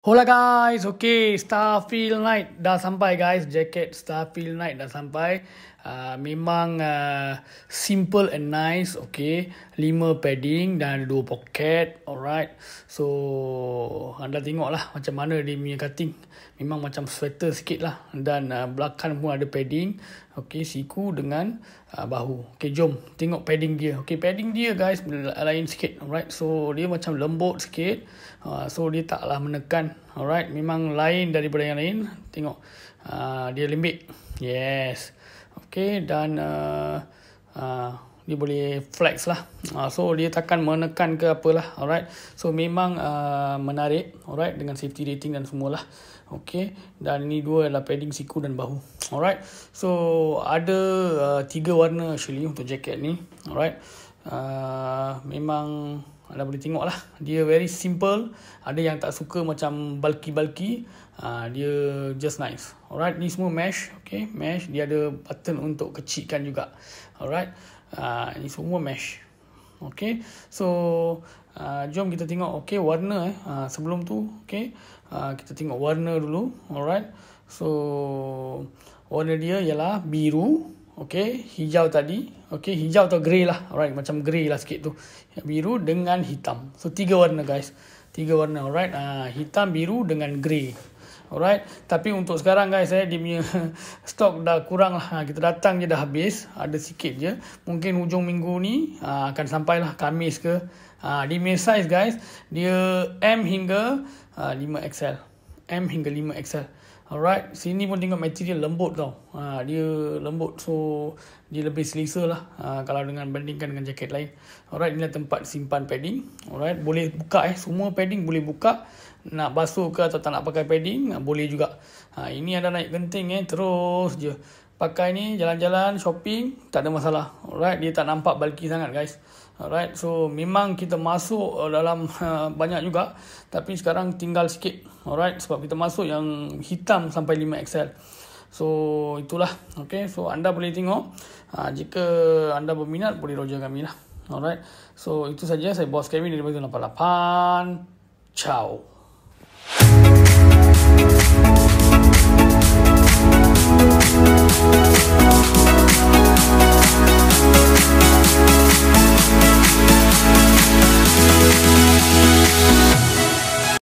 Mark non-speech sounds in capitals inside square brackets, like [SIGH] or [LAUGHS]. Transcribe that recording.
Hola guys, okay, Starfield Night dah sampai guys, jacket Starfield Night dah sampai. Uh, memang uh, simple and nice, okay. 5 padding dan 2 pocket, alright. So, anda tengok lah macam mana dia punya cutting. Memang macam sweater sikit lah. Dan uh, belakang pun ada padding. Okey, siku dengan uh, bahu. Okey, jom tengok padding dia. Okey, padding dia guys lain sikit. Alright. So dia macam lembut sikit. Uh, so dia taklah menekan. Alright. Memang lain daripada yang lain. Tengok. Uh, dia lembik. Yes. Okey, dan uh, uh dia boleh flex lah. Uh, so dia takkan menekan ke apa lah, Alright. So memang uh, menarik. Alright. Dengan safety rating dan semua lah, Okay. Dan ni dua adalah padding siku dan bahu. Alright. So ada uh, tiga warna actually untuk jaket ni. Alright. Ah, memang anda boleh tengok lah. Dia very simple. Ada yang tak suka macam bulky-bulky. Uh, dia just nice. Alright. Ni semua mesh. Okay. Mesh. Dia ada button untuk kecilkan juga. Alright. Uh, semua mesh. Okay. So, uh, jom kita tengok. Okay. Warna eh. Uh, sebelum tu. Okay. Uh, kita tengok warna dulu. Alright. So, warna dia ialah Biru okay, hijau tadi, okay, hijau atau grey lah, alright, macam grey lah sikit tu, biru dengan hitam, so tiga warna guys, tiga warna, alright, ah, hitam, biru dengan grey, alright, tapi untuk sekarang guys, saya eh, dia punya [LAUGHS] stok dah kurang lah, ah, kita datang je dah habis, ada sikit je, mungkin hujung minggu ni, uh, akan sampai lah, Kamis ke, ah, uh, di size guys, dia M hingga uh, ah, 5XL, M hingga 5XL, Alright, sini pun tengok material lembut tau. Ha, dia lembut so dia lebih selesa lah ha, kalau dengan bandingkan dengan jaket lain. Alright, inilah tempat simpan padding. Alright, boleh buka eh. Semua padding boleh buka. Nak basuh ke atau tak nak pakai padding, boleh juga. Ha, ini ada naik genting eh. Terus je pakai ni jalan-jalan shopping tak ada masalah alright dia tak nampak bulky sangat guys alright so memang kita masuk uh, dalam [LAUGHS] uh, banyak juga tapi sekarang tinggal sikit alright sebab kita masuk yang hitam sampai 5XL so itulah ok so anda boleh tengok uh, jika anda berminat boleh roger kami lah alright so itu saja saya Boss Kevin daripada 88 ciao